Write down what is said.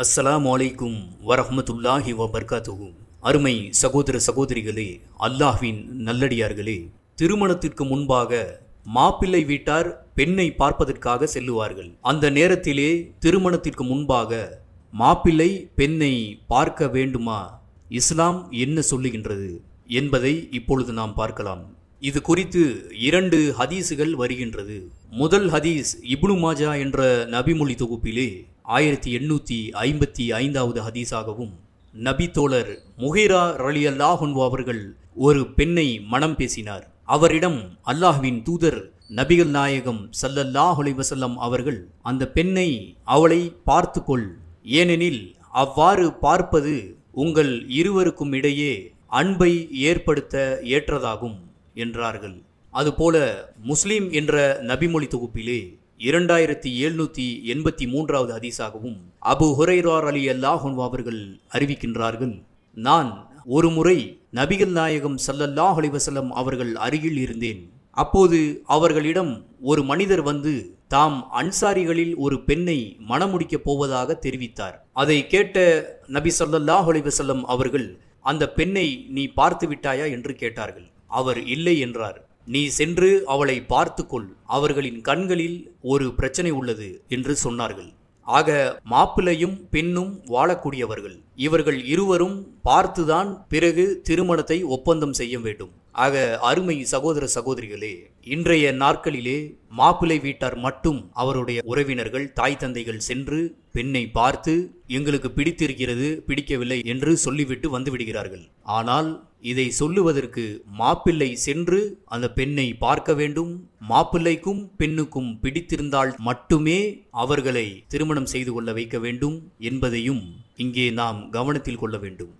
அலைக்கும் வலைக்கும் வரஹமத்துல்லாஹி வபர்காத்துகு அருமை சகோதர சகோதரிகளே அல்லாஹ்வின் நல்லடியார்களே திருமணத்திற்கு முன்பாக மாப்பிள்ளை வீட்டார் பெண்ணை பார்ப்பதற்காக செல்லுவார்கள் அந்த நேரத்திலே திருமணத்திற்கு முன்பாக மாப்பிள்ளை பெண்ணை பார்க்க வேண்டுமா இஸ்லாம் என்ன சொல்லுகின்றது என்பதை இப்பொழுது நாம் பார்க்கலாம் இது குறித்து இரண்டு ஹதீஸுகள் வருகின்றது முதல் ஹதீஸ் இப்னு மாஜா என்ற நபிமொழி தொகுப்பிலே ஆயிரத்தி எண்ணூற்றி ஐம்பத்தி ஐந்தாவது ஹதீஸாகவும் நபி தோழர் முஹிரா ரலி அல்லாஹன்வா அவர்கள் ஒரு பெண்ணை மனம் பேசினார் அவரிடம் அல்லாஹ்வின் தூதர் நபிகள் நாயகம் சல்லல்லாஹ் வசல்லம் அவர்கள் அந்த பெண்ணை அவளை பார்த்து கொள் ஏனெனில் அவ்வாறு பார்ப்பது உங்கள் இருவருக்கும் இடையே அன்பை ஏற்படுத்த ஏற்றதாகும் என்றார்கள் அதுபோல முஸ்லீம் என்ற நபிமொழி தொகுப்பிலே இரண்டாயிரத்தி எழுநூற்றி எண்பத்தி மூன்றாவது அதிசாகவும் அபு ஹுரைரார் அலி அல்லாஹன் அவர்கள் அறிவிக்கின்றார்கள் நான் ஒரு முறை நபிகள் நாயகம் சல்லல்லாஹ் அலிவசல்லம் அவர்கள் அருகில் இருந்தேன் அப்போது அவர்களிடம் ஒரு மனிதர் வந்து தாம் அன்சாரிகளில் ஒரு பெண்ணை மணமுடிக்கப் போவதாக தெரிவித்தார் அதை கேட்ட நபி சல்லல்லாஹ் அலிவசல்லம் அவர்கள் அந்த பெண்ணை நீ பார்த்து விட்டாயா என்று கேட்டார்கள் அவர் இல்லை என்றார் நீ சென்று அவளை பார்த்துக்கொள் அவர்களின் கண்களில் ஒரு பிரச்சனை உள்ளது என்று சொன்னார்கள் ஆக மாப்பிள்ளையும் பெண்ணும் வாழக்கூடியவர்கள் இவர்கள் இருவரும் பார்த்துதான் பிறகு திருமணத்தை ஒப்பந்தம் செய்ய வேண்டும் ஆக அருமை சகோதர சகோதரிகளே இன்றைய நாட்களிலே மாப்பிள்ளை வீட்டார் மட்டும் அவருடைய உறவினர்கள் தாய் தந்தைகள் சென்று பெண்ணை பார்த்து எங்களுக்கு பிடித்திருக்கிறது பிடிக்கவில்லை என்று சொல்லிவிட்டு வந்துவிடுகிறார்கள் ஆனால் இதை சொல்லுவதற்கு மாப்பிள்ளை சென்று அந்த பெண்ணை பார்க்க வேண்டும் மாப்பிள்ளைக்கும் பெண்ணுக்கும் பிடித்திருந்தால் மட்டுமே அவர்களை திருமணம் செய்து கொள்ள வைக்க வேண்டும் என்பதையும் இங்கே நாம் கவனத்தில் கொள்ள வேண்டும்